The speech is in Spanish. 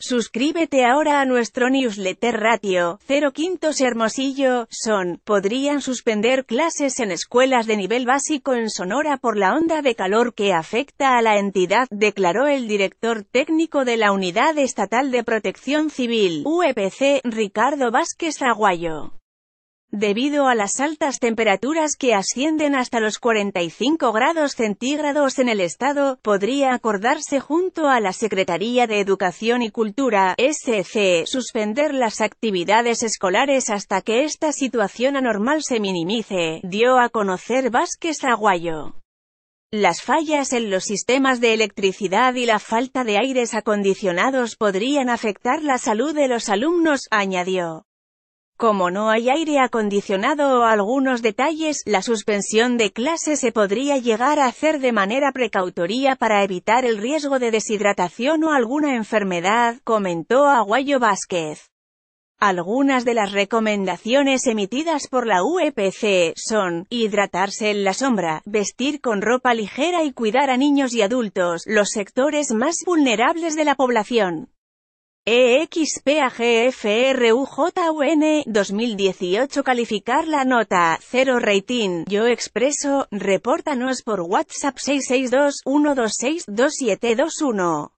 Suscríbete ahora a nuestro newsletter Ratio 0 Quintos Hermosillo, son, podrían suspender clases en escuelas de nivel básico en Sonora por la onda de calor que afecta a la entidad, declaró el director técnico de la Unidad Estatal de Protección Civil, (UPC) e Ricardo Vázquez Aguayo debido a las altas temperaturas que ascienden hasta los 45 grados centígrados en el Estado, podría acordarse junto a la Secretaría de Educación y Cultura, SC, suspender las actividades escolares hasta que esta situación anormal se minimice, dio a conocer Vázquez Aguayo. Las fallas en los sistemas de electricidad y la falta de aires acondicionados podrían afectar la salud de los alumnos, añadió. Como no hay aire acondicionado o algunos detalles, la suspensión de clase se podría llegar a hacer de manera precautoria para evitar el riesgo de deshidratación o alguna enfermedad, comentó Aguayo Vázquez. Algunas de las recomendaciones emitidas por la UEPC son, hidratarse en la sombra, vestir con ropa ligera y cuidar a niños y adultos, los sectores más vulnerables de la población. EXPAGFRUJUN 2018 calificar la nota Cero rating Yo Expreso repórtanos por WhatsApp 662 126 2721